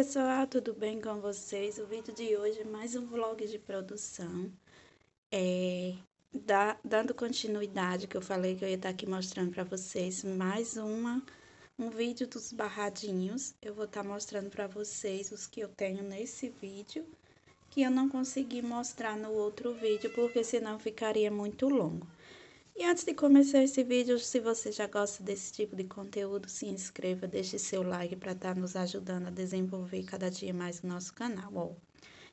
pessoal, tudo bem com vocês? O vídeo de hoje é mais um vlog de produção, é, da, dando continuidade que eu falei que eu ia estar aqui mostrando para vocês, mais uma, um vídeo dos barradinhos, eu vou estar mostrando para vocês os que eu tenho nesse vídeo, que eu não consegui mostrar no outro vídeo, porque senão ficaria muito longo. E antes de começar esse vídeo, se você já gosta desse tipo de conteúdo, se inscreva, deixe seu like para estar tá nos ajudando a desenvolver cada dia mais o nosso canal. Ó,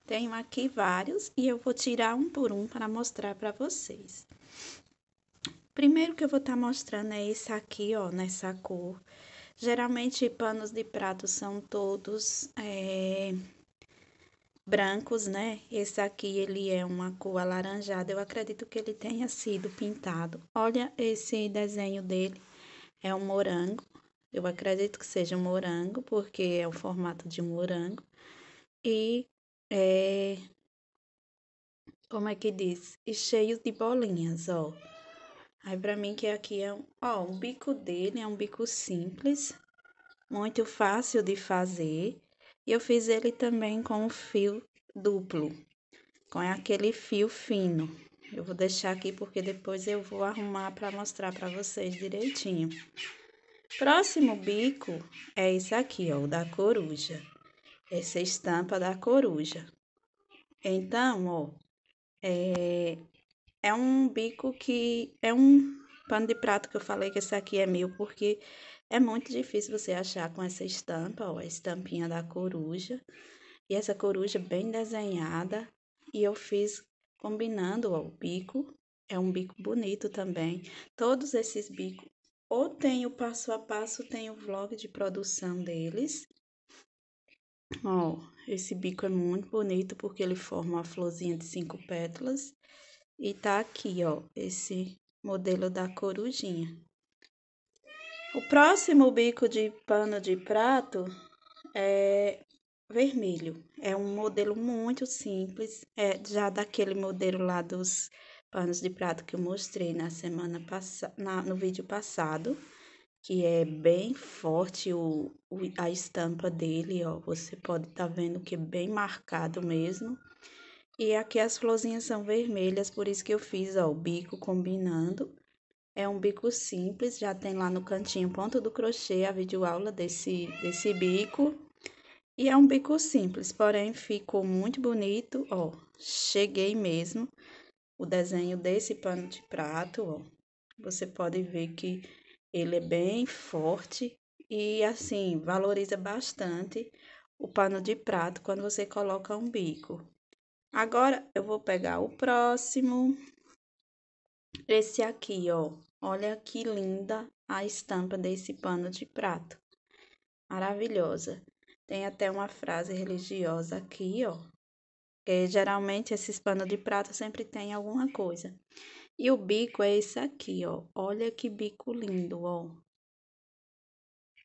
tenho aqui vários e eu vou tirar um por um para mostrar para vocês. Primeiro que eu vou estar tá mostrando é esse aqui, ó, nessa cor. Geralmente, panos de prato são todos é, brancos, né? Esse aqui ele é uma cor alaranjada, eu acredito que ele tenha sido pintado. Olha esse desenho dele, é um morango. Eu acredito que seja um morango, porque é o formato de morango. E é como é que diz? E cheio de bolinhas, ó. Aí para mim que aqui é, um, ó, o bico dele é um bico simples, muito fácil de fazer. E eu fiz ele também com o fio duplo, com aquele fio fino. Eu vou deixar aqui porque depois eu vou arrumar para mostrar para vocês direitinho. Próximo bico é esse aqui, ó, o da coruja. Essa estampa da coruja. Então, ó, é, é um bico que é um pano de prato que eu falei que esse aqui é meu, porque é muito difícil você achar com essa estampa, ó, a estampinha da coruja. E essa coruja bem desenhada. E eu fiz combinando ó, o bico. É um bico bonito também. Todos esses bicos, ou tem o passo a passo, tem o vlog de produção deles. Ó, esse bico é muito bonito porque ele forma uma florzinha de cinco pétalas. E tá aqui, ó, esse modelo da corujinha. O próximo bico de pano de prato é vermelho. É um modelo muito simples, é já daquele modelo lá dos panos de prato que eu mostrei na semana passada, no vídeo passado, que é bem forte o, o, a estampa dele, ó. Você pode tá vendo que é bem marcado mesmo. E aqui as florzinhas são vermelhas, por isso que eu fiz, ó, o bico combinando é um bico simples, já tem lá no cantinho ponto do crochê a videoaula desse, desse bico. E é um bico simples, porém ficou muito bonito, ó. Cheguei mesmo o desenho desse pano de prato, ó. Você pode ver que ele é bem forte e, assim, valoriza bastante o pano de prato quando você coloca um bico. Agora, eu vou pegar o próximo... Esse aqui, ó. Olha que linda a estampa desse pano de prato. Maravilhosa. Tem até uma frase religiosa aqui, ó. Porque geralmente esses panos de prato sempre tem alguma coisa. E o bico é esse aqui, ó. Olha que bico lindo, ó.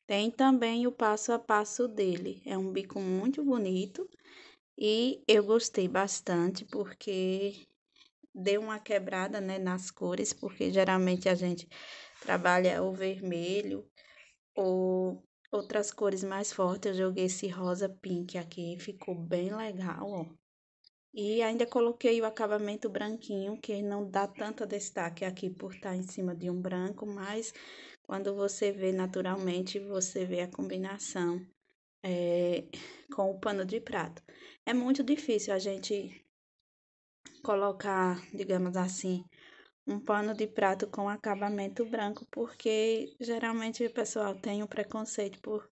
Tem também o passo a passo dele. É um bico muito bonito. E eu gostei bastante porque deu uma quebrada, né, nas cores, porque geralmente a gente trabalha o vermelho ou outras cores mais fortes. Eu joguei esse rosa pink aqui, ficou bem legal, ó. E ainda coloquei o acabamento branquinho, que não dá tanto destaque aqui por estar tá em cima de um branco, mas quando você vê naturalmente, você vê a combinação é, com o pano de prato. É muito difícil a gente colocar, digamos assim, um pano de prato com acabamento branco, porque geralmente o pessoal tem o um preconceito por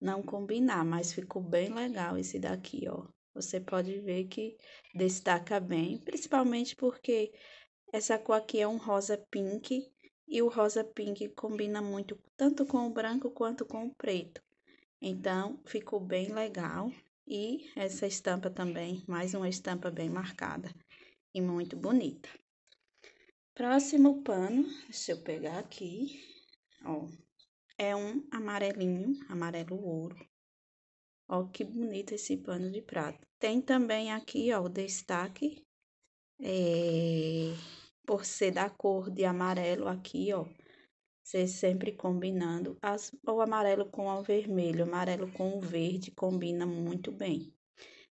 não combinar, mas ficou bem legal esse daqui, ó. Você pode ver que destaca bem, principalmente porque essa cor aqui é um rosa pink e o rosa pink combina muito tanto com o branco quanto com o preto. Então, ficou bem legal. E essa estampa também, mais uma estampa bem marcada e muito bonita. Próximo pano, deixa eu pegar aqui, ó, é um amarelinho, amarelo ouro. Ó, que bonito esse pano de prato. Tem também aqui, ó, o destaque, é, por ser da cor de amarelo aqui, ó, ser sempre combinando as, o amarelo com o vermelho, o amarelo com o verde combina muito bem.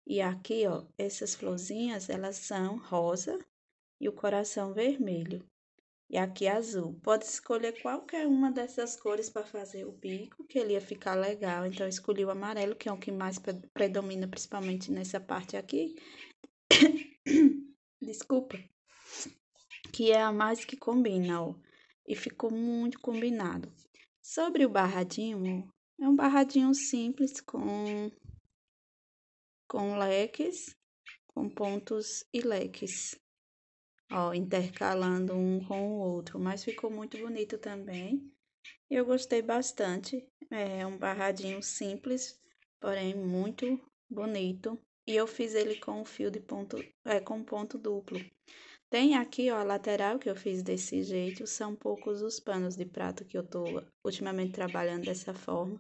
E aqui, ó, essas florzinhas, elas são rosa e o coração vermelho. E aqui azul. Pode escolher qualquer uma dessas cores para fazer o bico, que ele ia ficar legal. Então, eu escolhi o amarelo, que é o que mais predomina, principalmente nessa parte aqui. Desculpa. Que é a mais que combina, ó. E ficou muito combinado. Sobre o barradinho, é um barradinho simples com com leques, com pontos e leques. Ó, intercalando um com o outro, mas ficou muito bonito também. Eu gostei bastante. É um barradinho simples, porém muito bonito. E eu fiz ele com fio de ponto, é, com ponto duplo. Tem aqui, ó, a lateral que eu fiz desse jeito. São poucos os panos de prato que eu tô ultimamente trabalhando dessa forma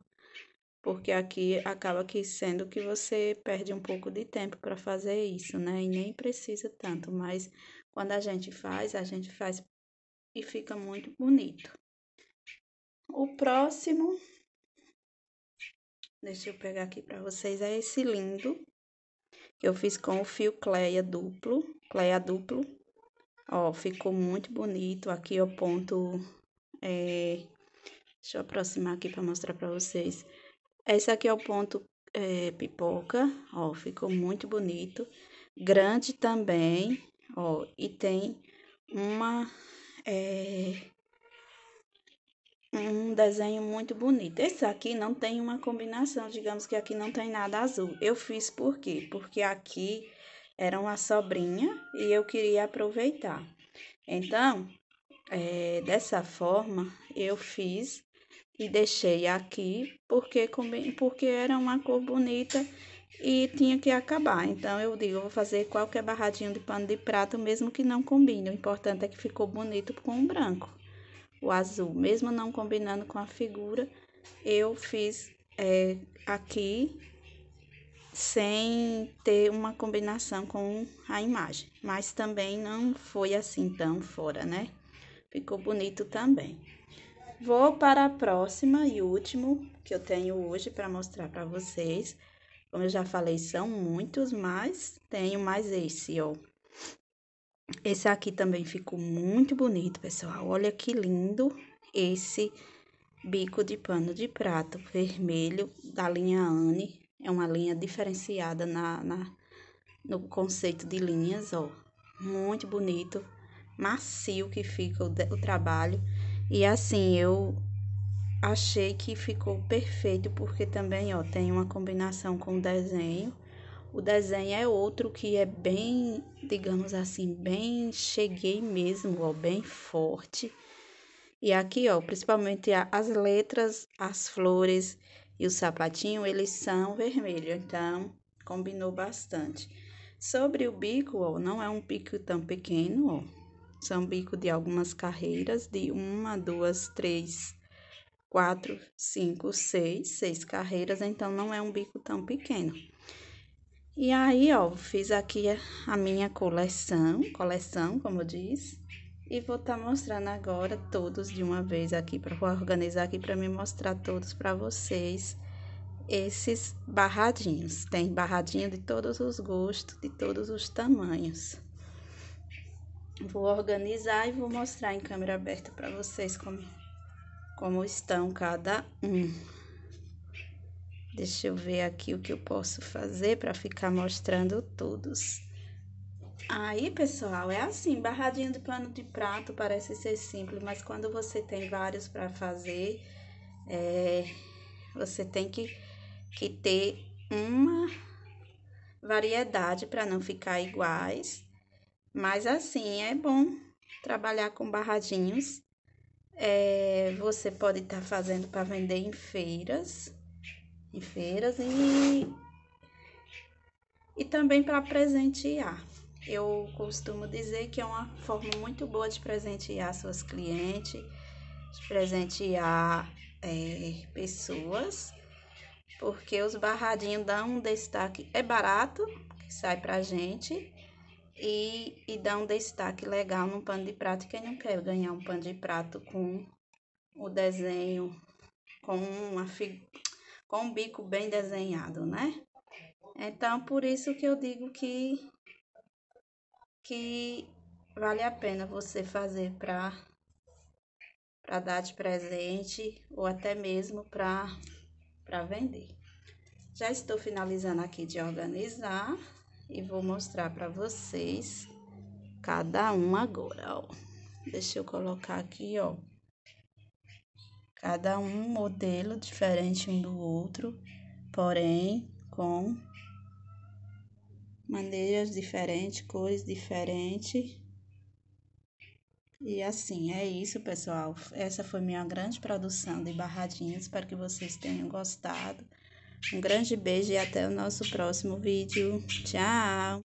porque aqui acaba que sendo que você perde um pouco de tempo para fazer isso, né? E nem precisa tanto, mas quando a gente faz, a gente faz e fica muito bonito. O próximo, deixa eu pegar aqui para vocês, é esse lindo, que eu fiz com o fio cleia duplo, cleia duplo. Ó, ficou muito bonito, aqui eu ponto, é, deixa eu aproximar aqui para mostrar para vocês. Esse aqui é o ponto é, pipoca, ó, ficou muito bonito. Grande também, ó, e tem uma... É, um desenho muito bonito. Esse aqui não tem uma combinação, digamos que aqui não tem nada azul. Eu fiz por quê? Porque aqui era uma sobrinha e eu queria aproveitar. Então, é, dessa forma, eu fiz e deixei aqui porque, porque era uma cor bonita e tinha que acabar. Então, eu digo, eu vou fazer qualquer barradinho de pano de prato, mesmo que não combine. O importante é que ficou bonito com o branco, o azul. Mesmo não combinando com a figura, eu fiz é, aqui sem ter uma combinação com a imagem. Mas também não foi assim tão fora, né? Ficou bonito também. Vou para a próxima e último que eu tenho hoje para mostrar para vocês. Como eu já falei, são muitos, mas tenho mais esse, ó. Esse aqui também ficou muito bonito, pessoal. Olha que lindo esse bico de pano de prato vermelho da linha Anne. É uma linha diferenciada na, na, no conceito de linhas, ó. Muito bonito, macio que fica o, o trabalho. E assim, eu achei que ficou perfeito porque também, ó, tem uma combinação com o desenho. O desenho é outro que é bem, digamos assim, bem cheguei mesmo, ó, bem forte. E aqui, ó, principalmente as letras, as flores e o sapatinho, eles são vermelhos então combinou bastante. Sobre o bico, ó, não é um bico tão pequeno, ó, são bico de algumas carreiras, de uma, duas, três, quatro, cinco, seis, seis carreiras, então não é um bico tão pequeno. E aí, ó, fiz aqui a minha coleção, coleção, como diz, e vou estar tá mostrando agora todos de uma vez aqui, para organizar aqui para me mostrar todos para vocês esses barradinhos. Tem barradinho de todos os gostos, de todos os tamanhos. Vou organizar e vou mostrar em câmera aberta para vocês como, como estão cada um. Deixa eu ver aqui o que eu posso fazer para ficar mostrando todos. Aí, pessoal, é assim, barradinho de pano de prato parece ser simples, mas quando você tem vários para fazer, é, você tem que, que ter uma variedade para não ficar iguais mas assim, é bom trabalhar com barradinhos. É, você pode estar tá fazendo para vender em feiras, em feiras e, e também para presentear. Eu costumo dizer que é uma forma muito boa de presentear suas clientes, de presentear é, pessoas, porque os barradinhos dão um destaque. É barato, sai para a gente, e, e dá um destaque legal num pano de prato. Quem não quer ganhar um pano de prato com o desenho, com, uma fig... com um bico bem desenhado, né? Então, por isso que eu digo que, que vale a pena você fazer para para dar de presente ou até mesmo para para vender. Já estou finalizando aqui de organizar e vou mostrar para vocês cada um agora, ó. Deixa eu colocar aqui, ó. Cada um modelo diferente um do outro, porém com maneiras diferentes, cores diferentes. E assim, é isso, pessoal. Essa foi minha grande produção de barradinhas Espero que vocês tenham gostado. Um grande beijo e até o nosso próximo vídeo. Tchau!